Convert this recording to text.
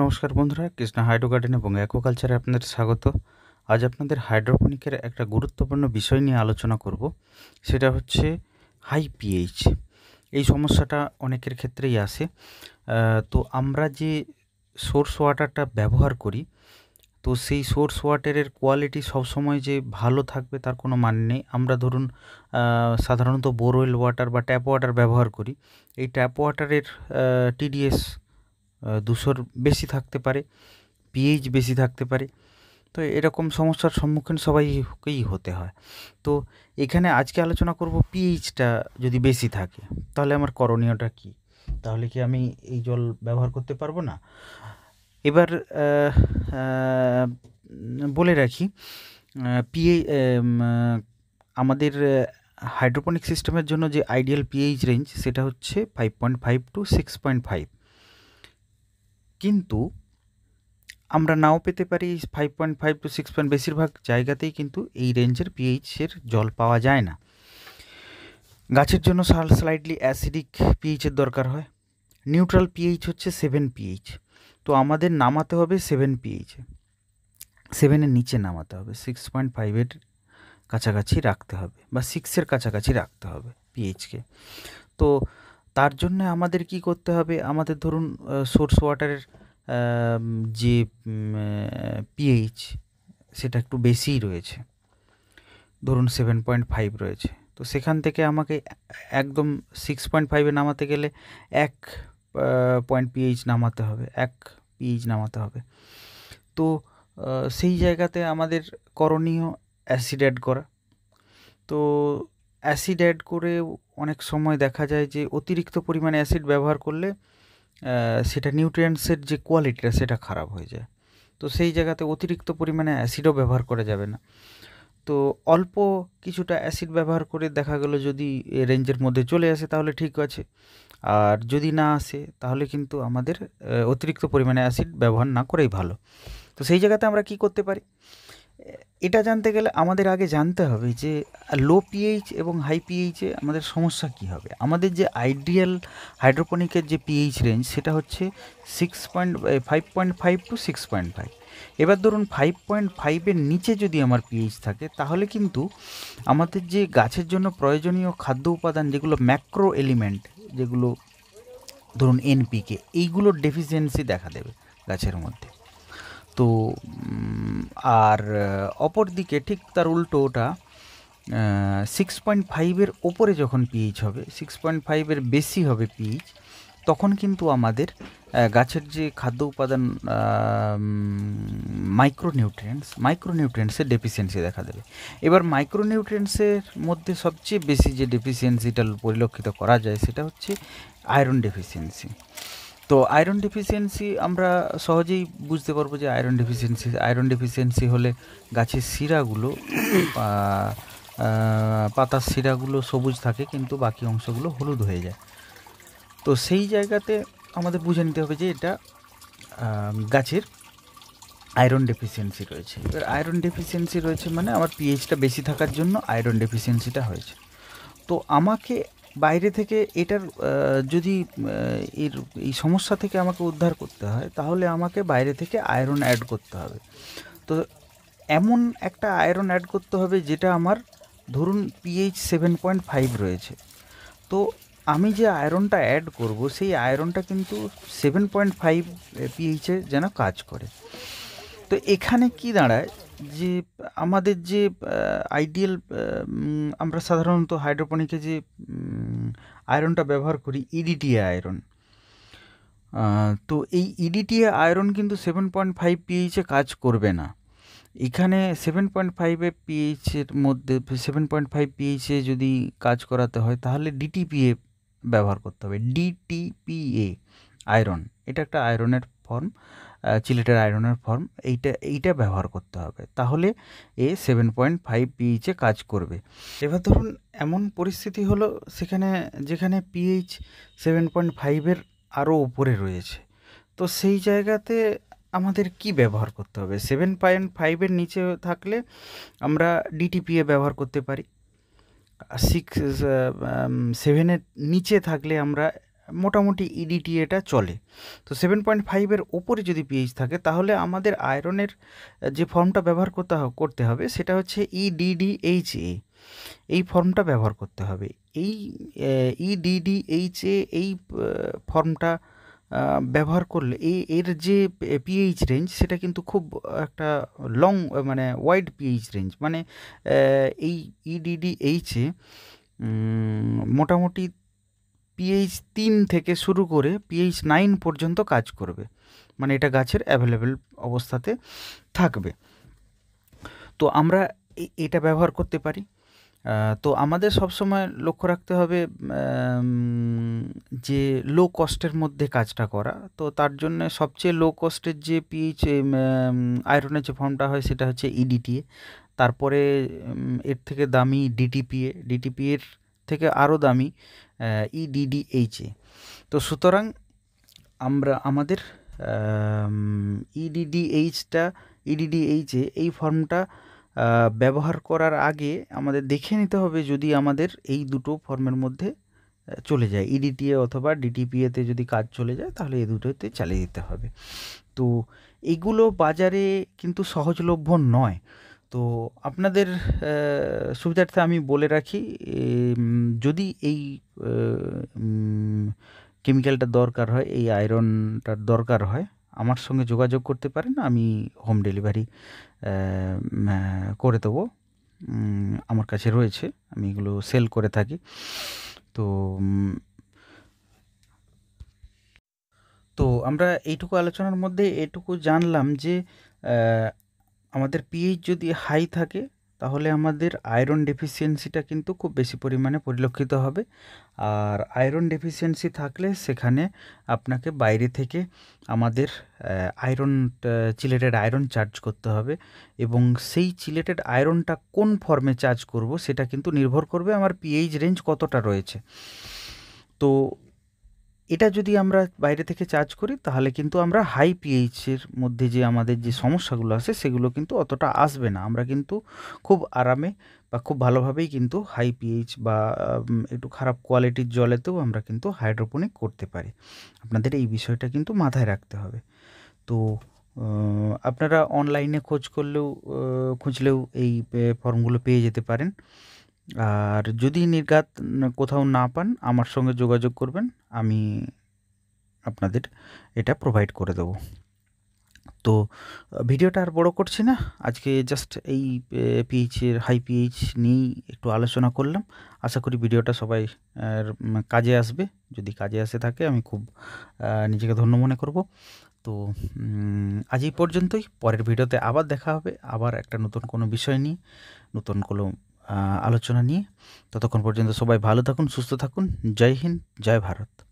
নমস্কার বন্ধুরা Krishna hydro garden এবং অ্যাকোকালচারে আপনাদের স্বাগত আজ আপনাদের হাইড্রোপনিকের একটা গুরুত্বপূর্ণ বিষয় নিয়ে আলোচনা করব সেটা হচ্ছে হাই পিএইচ এই সমস্যাটা অনেকের ক্ষেত্রেই আসে তো আমরা যে সোর্স ওয়াটারটা ব্যবহার করি তো সেই সোর্স ওয়াটারের কোয়ালিটি সবসময় যে ভালো থাকবে তার কোনো মানে নেই আমরা ধরুন সাধারণত বোরওয়েল ওয়াটার বা ট্যাপ ওয়াটার ব্যবহার করি এই ট্যাপ ওয়াটারের টিডিএস দূষর বেশি থাকতে পারে পিএইচ বেশি থাকতে পারে তো এরকম সমস্যার সম্মুখীন সবাইকেই হতে হয় তো এখানে আজকে আলোচনা করব পিএইচটা যদি বেশি থাকে তাহলে আমার করণীয়টা কি তাহলে কি আমি এই জল ব্যবহার করতে পারবো না এবার বলে রাখি পিএ আমাদের হাইড্রোপনিক সিস্টেমের জন্য যে আইডিয়াল পিএইচ রেঞ্জ সেটা হচ্ছে five point five to six point five কিন্তু আমরা নাও পেতে পারি 5.5 টু 6.5 এর ভাগ জায়গাতে কিন্তু এই রেঞ্জের পিএইচ এর জল পাওয়া যায় না গাছের জন্য সল স্লাইডলি অ্যাসিডিক পিএইচ এর দরকার হয় নিউট্রাল পিএইচ হচ্ছে 7 পিএইচ তো আমাদের নামাতে হবে 7 পিএইচ 7 এর নিচে নামাতে হবে 6.5 এর কাছাকাছি রাখতে হবে বা 6 এর কাছাকাছি রাখতে হবে পিএইচ কে তো তার জন্য আমাদের কি করতে হবে আমাদের ধরুন সোর্স ওয়াটারের যে পিএইচ সেটা একটু বেশিই রয়েছে ধরুন সেভেন পয়েন্ট ফাইভ রয়েছে তো সেখান থেকে আমাকে একদম সিক্স পয়েন্ট ফাইভে নামাতে গেলে এক পয়েন্ট পিএইচ নামাতে হবে এক পিএইচ নামাতে হবে তো সেই জায়গাতে আমাদের করণীয় অ্যাসিড অ্যাড করা তো অ্যাসিড অ্যাড করে অনেক সময় দেখা যায় যে অতিরিক্ত পরিমাণে অ্যাসিড ব্যবহার করলে সেটা নিউট্রিয়েন্টসের যে কোয়ালিটিটা সেটা খারাপ হয়ে যায় তো সেই জায়গাতে অতিরিক্ত পরিমাণে অ্যাসিডও ব্যবহার করা যাবে না তো অল্প কিছুটা অ্যাসিড ব্যবহার করে দেখা গেল যদি রেঞ্জের মধ্যে চলে আসে তাহলে ঠিক আছে আর যদি না আসে তাহলে কিন্তু আমাদের অতিরিক্ত পরিমাণে অ্যাসিড ব্যবহার না করেই ভালো তো সেই জায়গাতে আমরা কি করতে পারি এটা জানতে গেলে আমাদের আগে জানতে হবে যে লো পিএইচ এবং হাই পিএইচে আমাদের সমস্যা কি হবে আমাদের যে আইডিয়াল হাইড্রোপনিকের যে পিএইচ রেঞ্জ সেটা হচ্ছে six point five point five to six point five এবার ধরুন ফাইভ পয়েন্ট ফাইভের নিচে যদি আমার পিএইচ থাকে তাহলে কিন্তু আমাদের যে গাছের জন্য প্রয়োজনীয় খাদ্য উপাদান যেগুলো ম্যাক্রো এলিমেন্ট যেগুলো ধরুন এনপিকে এইগুলোর ডেফিসিয়েন্সি দেখা দেবে গাছের মধ্যে তো আর অপর দিকে ঠিক তার উল্টো ওটা সিক্স পয়েন্ট ফাইভের ওপরে যখন পিএইচ হবে সিক্স পয়েন্ট ফাইভের বেশি হবে পিএইচ তখন কিন্তু আমাদের গাছের যে খাদ্য উপাদান মাইক্রোনিউট্রিয়েন্টস মাইক্রোনিউট্রিয়েন্টসের ডেফিসিয়েন্সি দেখা দেবে এবার মাইক্রোনিউট্রিয়েন্টসের মধ্যে সবচেয়ে বেশি যে ডেফিসিয়েন্সিটা পরিলক্ষিত করা যায় সেটা হচ্ছে আয়রন ডেফিসিয়েন্সি তো আয়রন ডেফিসিয়েন্সি আমরা সহজেই বুঝতে পারবো যে আয়রন ডেফিসিয়েন্সি আয়রন ডেফিসিয়েন্সি হলে গাছের শিরাগুলো পাতার শিরাগুলো সবুজ থাকে কিন্তু বাকি অংশগুলো হলুদ হয়ে যায় তো সেই জায়গাতে আমাদের বুঝে নিতে হবে যে এটা গাছের আয়রন ডেফিসিয়েন্সি রয়েছে এবার আয়রন ডেফিসিয়েন্সি রয়েছে মানে আমার পিএইচটা বেশি থাকার জন্য আয়রন ডেফিসিয়েন্সিটা হয়েছে তো আমাকে বাইরে থেকে এটার যদি এর এই সমস্যা থেকে আমাকে উদ্ধার করতে হয় তাহলে আমাকে বাইরে থেকে আয়রন অ্যাড করতে হবে তো এমন একটা আয়রন অ্যাড করতে হবে যেটা আমার ধরুন পিএইচ সেভেন পয়েন্ট ফাইভ রয়েছে তো আমি যে আয়রনটা অ্যাড করব সেই আয়রনটা কিন্তু সেভেন পয়েন্ট ফাইভ পিএইচে যেন কাজ করে তো এখানে কি দাঁড়ায় যে আমাদের যে আইডিয়াল আমরা সাধারণত হাইড্রোপনিকে যে আয়রনটা ব্যবহার করি ইডিটিএ e আয়রন তো এই ইডিটিএ e আয়রন কিন্তু সেভেন পয়েন্ট ফাইভ পিএইচে কাজ করবে না এখানে সেভেন পয়েন্ট ফাইভে পিএইচের মধ্যে সেভেন পয়েন্ট ফাইভ পিএইচে যদি কাজ করাতে হয় তাহলে ডিটিপিএ ব্যবহার করতে হবে ডিটিপিএ আয়রন এটা একটা আয়রনের ফর্ম চিলেটের আয়রনের ফর্ম এইটা এইটা ব্যবহার করতে হবে তাহলে এ সেভেন পয়েন্ট ফাইভ পিএইচে কাজ করবে এবার ধরুন এমন পরিস্থিতি হলো সেখানে যেখানে পিএইচ সেভেন পয়েন্ট ফাইভের আরও উপরে রয়েছে তো সেই জায়গাতে আমাদের কি ব্যবহার করতে হবে সেভেন পয়েন্ট ফাইভের নিচে থাকলে আমরা ডিটিপিএ ব্যবহার করতে পারি সিক্স সেভেনের নিচে থাকলে আমরা মোটামুটি ইডিটি e এটা চলে তো সেভেন পয়েন্ট ফাইভের ওপরে যদি পিএইচ থাকে তাহলে আমাদের আয়রনের যে ফর্মটা ব্যবহার করতে করতে হবে সেটা হচ্ছে এ e এই ফর্মটা ব্যবহার করতে হবে এই এ e এই ফর্মটা ব্যবহার করলে এই এর যে পিএইচ রেঞ্জ সেটা কিন্তু খুব একটা লং মানে ওয়াইড পিএইচ রেঞ্জ মানে এই এ মোটামুটি পিএইচ তিন থেকে শুরু করে পিএইচ নাইন পর্যন্ত কাজ করবে মানে এটা গাছের অ্যাভেলেবেল অবস্থাতে থাকবে তো আমরা এটা ব্যবহার করতে পারি তো আমাদের সবসময় লক্ষ্য রাখতে হবে যে লো কস্টের মধ্যে কাজটা করা তো তার জন্য সবচেয়ে লো কস্টের যে পিএইচ আয়রনের যে ফর্মটা হয় সেটা হচ্ছে ইডিটিএ e তারপরে এর থেকে দামি ডিটিপিএ ডিটিপিএর থেকে আরও দামি ইডিডিএইচএ e তো সুতরাং আমরা আমাদের ইডিডিএইচটা e ইডিডিএইচে e এই ফর্মটা ব্যবহার করার আগে আমাদের দেখে নিতে হবে যদি আমাদের এই দুটো ফর্মের মধ্যে চলে যায় ইডিটিএ অথবা ডিটিপিএতে যদি কাজ চলে যায় তাহলে এই দুটোতে চালিয়ে দিতে হবে তো এগুলো বাজারে কিন্তু সহজলভ্য নয় তো আপনাদের সুবিধার্থে আমি বলে রাখি যদি এই কেমিক্যালটা দরকার হয় এই আয়রনটার দরকার হয় আমার সঙ্গে যোগাযোগ করতে পারেন আমি হোম ডেলিভারি করে দেবো আমার কাছে রয়েছে আমি এগুলো সেল করে থাকি তো তো আমরা এইটুকু আলোচনার মধ্যে এটুকু জানলাম যে আমাদের পিএইচ যদি হাই থাকে তাহলে আমাদের আয়রন ডেফিসিয়েন্সিটা কিন্তু খুব বেশি পরিমাণে পরিলক্ষিত হবে আর আয়রন ডেফিসিয়েন্সি থাকলে সেখানে আপনাকে বাইরে থেকে আমাদের আয়রন চিলেটেড আয়রন চার্জ করতে হবে এবং সেই চিলেটেড আয়রনটা কোন ফর্মে চার্জ করব সেটা কিন্তু নির্ভর করবে আমার পিএইচ রেঞ্জ কতটা রয়েছে তো এটা যদি আমরা বাইরে থেকে চার্জ করি তাহলে কিন্তু আমরা হাই পিএইচের মধ্যে যে আমাদের যে সমস্যাগুলো আছে সেগুলো কিন্তু অতটা আসবে না আমরা কিন্তু খুব আরামে বা খুব ভালোভাবেই কিন্তু হাই পিএইচ বা একটু খারাপ কোয়ালিটির জলেতেও আমরা কিন্তু হাইড্রোপনিক করতে পারি আপনাদের এই বিষয়টা কিন্তু মাথায় রাখতে হবে তো আপনারা অনলাইনে খোঁজ করলেও খুঁজলেও এই ফর্মগুলো পেয়ে যেতে পারেন আর যদি নির্ঘাত কোথাও না পান আমার সঙ্গে যোগাযোগ করবেন আমি আপনাদের এটা প্রোভাইড করে দেব তো ভিডিওটা আর বড় করছি না আজকে জাস্ট এই পিএইচের হাই পিএইচ নিয়েই একটু আলোচনা করলাম আশা করি ভিডিওটা সবাই কাজে আসবে যদি কাজে আসে থাকে আমি খুব নিজেকে ধন্য মনে করব তো আজ এই পর্যন্তই পরের ভিডিওতে আবার দেখা হবে আবার একটা নতুন কোনো বিষয় নিয়ে নতুন কোনো আলোচনা নিয়ে ততক্ষণ পর্যন্ত সবাই ভালো থাকুন সুস্থ থাকুন জয় হিন্দ জয় ভারত